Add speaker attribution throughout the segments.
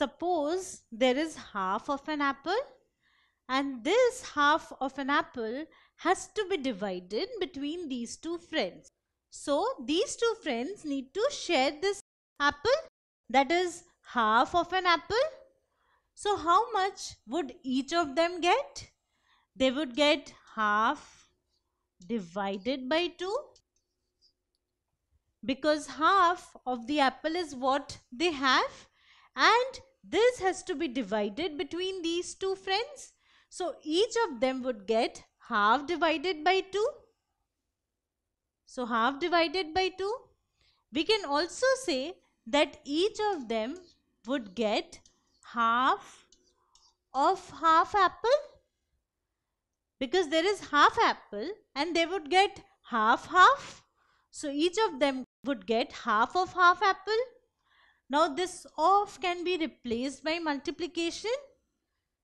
Speaker 1: Suppose there is half of an apple and this half of an apple has to be divided between these two friends. So these two friends need to share this apple that is half of an apple. So how much would each of them get? They would get half divided by 2 because half of the apple is what they have and this has to be divided between these two friends. So each of them would get half divided by 2. So half divided by 2. We can also say that each of them would get half of half apple because there is half apple and they would get half half. So each of them would get half of half apple. Now this of can be replaced by multiplication.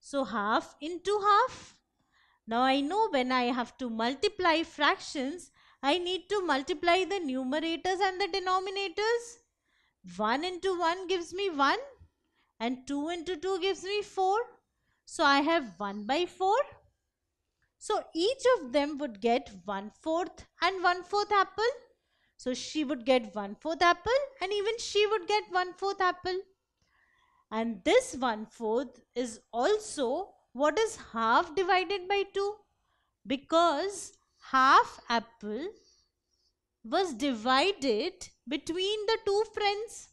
Speaker 1: So half into half. Now I know when I have to multiply fractions, I need to multiply the numerators and the denominators. 1 into 1 gives me 1 and 2 into 2 gives me 4. So I have 1 by 4. So each of them would get 1 fourth and 1 fourth apple. So she would get one fourth apple and even she would get one fourth apple. And this one fourth is also what is half divided by 2 because half apple was divided between the two friends.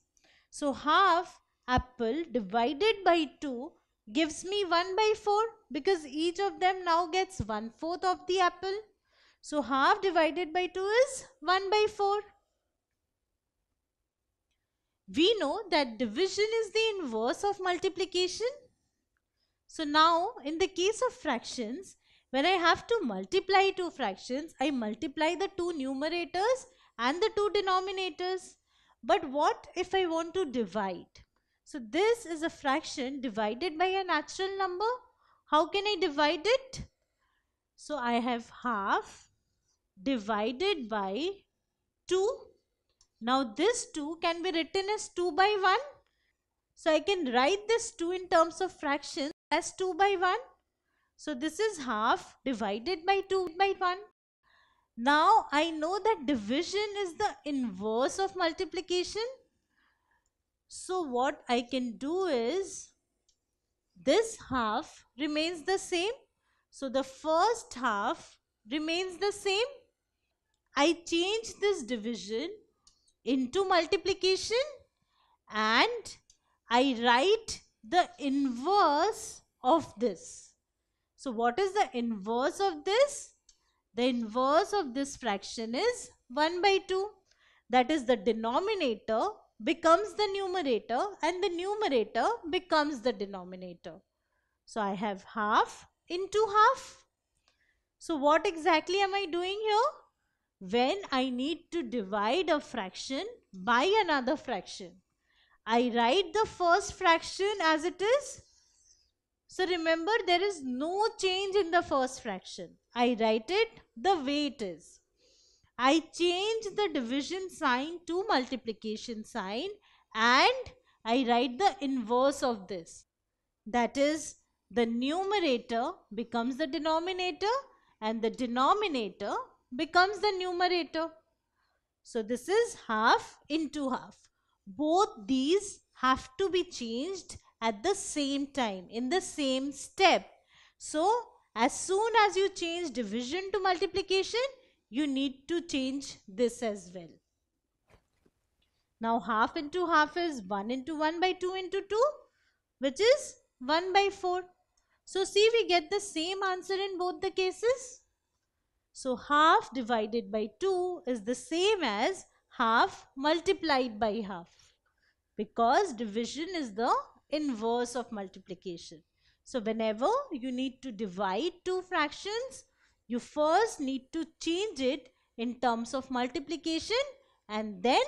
Speaker 1: So half apple divided by 2 gives me 1 by 4 because each of them now gets one fourth of the apple. So half divided by 2 is 1 by 4. We know that division is the inverse of multiplication. So now in the case of fractions, when I have to multiply two fractions, I multiply the two numerators and the two denominators. But what if I want to divide? So this is a fraction divided by a natural number. How can I divide it? So I have half divided by 2. Now this 2 can be written as 2 by 1. So I can write this 2 in terms of fractions as 2 by 1. So this is half divided by 2 by 1. Now I know that division is the inverse of multiplication. So what I can do is this half remains the same. So the first half remains the same. I change this division into multiplication and I write the inverse of this. So what is the inverse of this? The inverse of this fraction is 1 by 2. That is the denominator becomes the numerator and the numerator becomes the denominator. So I have half into half. So what exactly am I doing here? when I need to divide a fraction by another fraction. I write the first fraction as it is. So remember there is no change in the first fraction. I write it the way it is. I change the division sign to multiplication sign and I write the inverse of this. That is the numerator becomes the denominator and the denominator becomes the numerator. So this is half into half. Both these have to be changed at the same time, in the same step. So as soon as you change division to multiplication, you need to change this as well. Now half into half is 1 into 1 by 2 into 2 which is 1 by 4. So see we get the same answer in both the cases. So half divided by 2 is the same as half multiplied by half because division is the inverse of multiplication. So whenever you need to divide two fractions, you first need to change it in terms of multiplication and then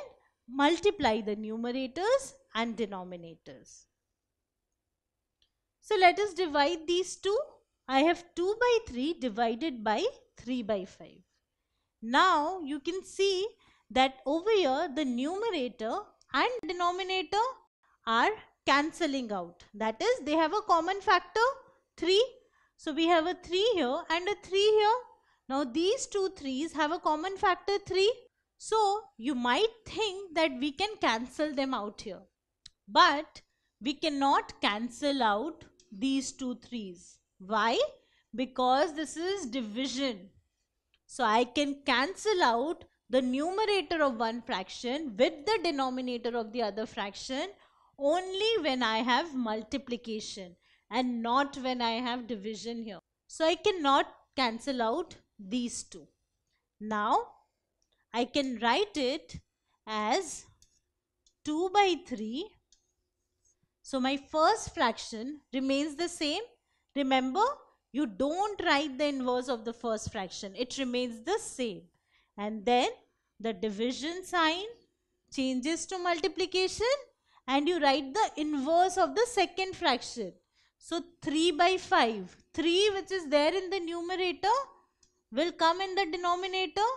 Speaker 1: multiply the numerators and denominators. So let us divide these two. I have 2 by 3 divided by 3 by 5. Now you can see that over here the numerator and denominator are cancelling out. That is they have a common factor 3. So we have a 3 here and a 3 here. Now these two 3's have a common factor 3. So you might think that we can cancel them out here. But we cannot cancel out these two 3's why? Because this is division. So I can cancel out the numerator of one fraction with the denominator of the other fraction only when I have multiplication and not when I have division here. So I cannot cancel out these two. Now I can write it as 2 by 3. So my first fraction remains the same Remember, you don't write the inverse of the first fraction. It remains the same. And then the division sign changes to multiplication and you write the inverse of the second fraction. So 3 by 5, 3 which is there in the numerator will come in the denominator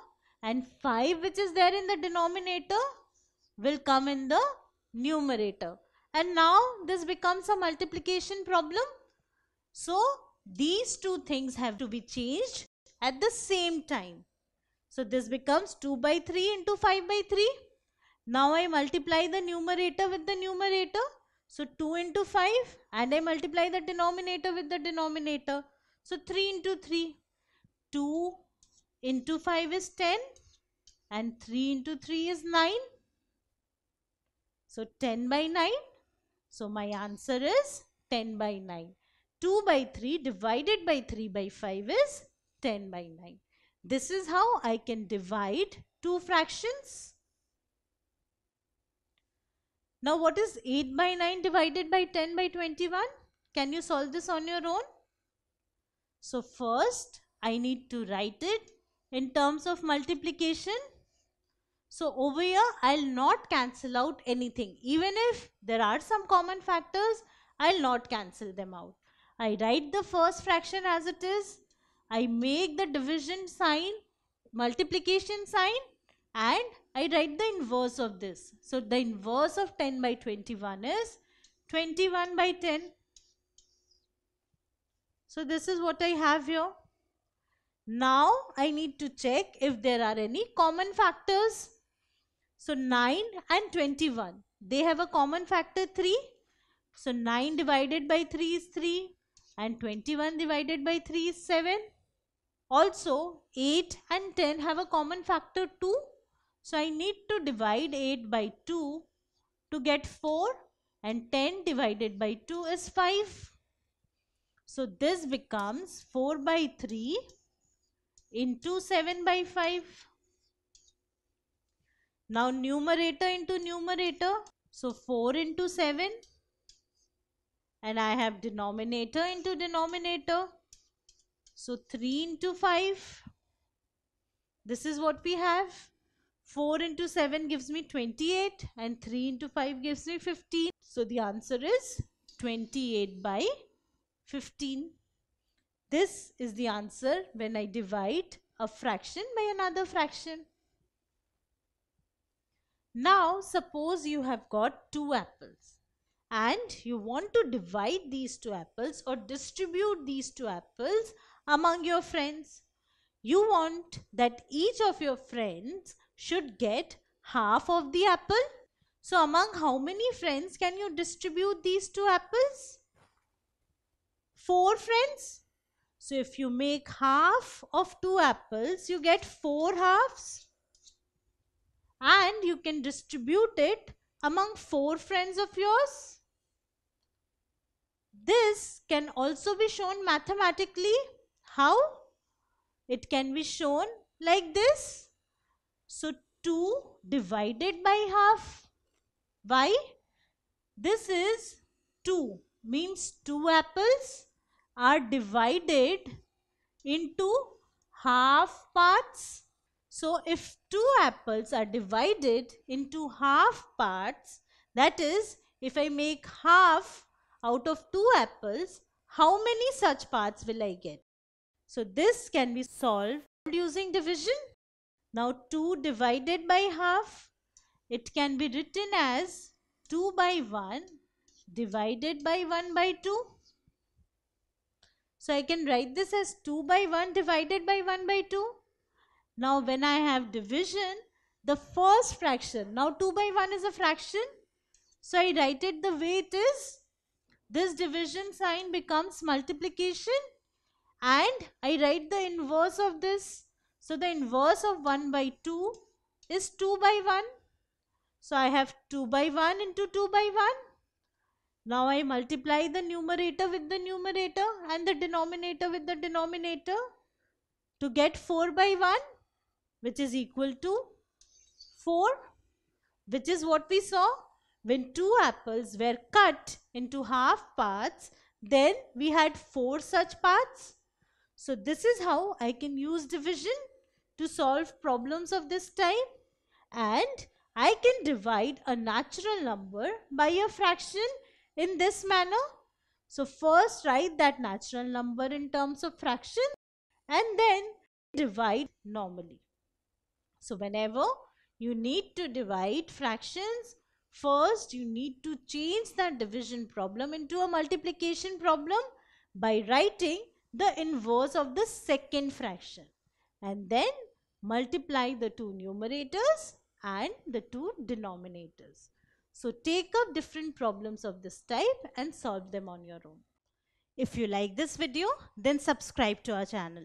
Speaker 1: and 5 which is there in the denominator will come in the numerator. And now this becomes a multiplication problem so these two things have to be changed at the same time. So this becomes 2 by 3 into 5 by 3. Now I multiply the numerator with the numerator. So 2 into 5 and I multiply the denominator with the denominator. So 3 into 3. 2 into 5 is 10 and 3 into 3 is 9. So 10 by 9. So my answer is 10 by 9. 2 by 3 divided by 3 by 5 is 10 by 9. This is how I can divide two fractions. Now what is 8 by 9 divided by 10 by 21? Can you solve this on your own? So first I need to write it in terms of multiplication. So over here I'll not cancel out anything. Even if there are some common factors, I'll not cancel them out. I write the first fraction as it is. I make the division sign, multiplication sign and I write the inverse of this. So the inverse of 10 by 21 is 21 by 10. So this is what I have here. Now I need to check if there are any common factors. So 9 and 21, they have a common factor 3. So 9 divided by 3 is 3 and 21 divided by 3 is 7. Also 8 and 10 have a common factor 2. So I need to divide 8 by 2 to get 4 and 10 divided by 2 is 5. So this becomes 4 by 3 into 7 by 5. Now numerator into numerator. So 4 into 7 and I have denominator into denominator. So 3 into 5. This is what we have. 4 into 7 gives me 28 and 3 into 5 gives me 15. So the answer is 28 by 15. This is the answer when I divide a fraction by another fraction. Now suppose you have got two apples and you want to divide these two apples or distribute these two apples among your friends. You want that each of your friends should get half of the apple. So among how many friends can you distribute these two apples? Four friends. So if you make half of two apples, you get four halves. And you can distribute it among four friends of yours. This can also be shown mathematically. How? It can be shown like this. So 2 divided by half. Why? This is 2 means 2 apples are divided into half parts. So if 2 apples are divided into half parts that is if I make half out of two apples, how many such parts will I get? So this can be solved using division. Now 2 divided by half, it can be written as 2 by 1 divided by 1 by 2. So I can write this as 2 by 1 divided by 1 by 2. Now when I have division, the first fraction, now 2 by 1 is a fraction. So I write it the way it is this division sign becomes multiplication and I write the inverse of this. So the inverse of 1 by 2 is 2 by 1. So I have 2 by 1 into 2 by 1. Now I multiply the numerator with the numerator and the denominator with the denominator to get 4 by 1 which is equal to 4 which is what we saw when two apples were cut into half parts, then we had four such parts. So this is how I can use division to solve problems of this type. And I can divide a natural number by a fraction in this manner. So first write that natural number in terms of fraction and then divide normally. So whenever you need to divide fractions First, you need to change that division problem into a multiplication problem by writing the inverse of the second fraction and then multiply the two numerators and the two denominators. So take up different problems of this type and solve them on your own. If you like this video, then subscribe to our channel.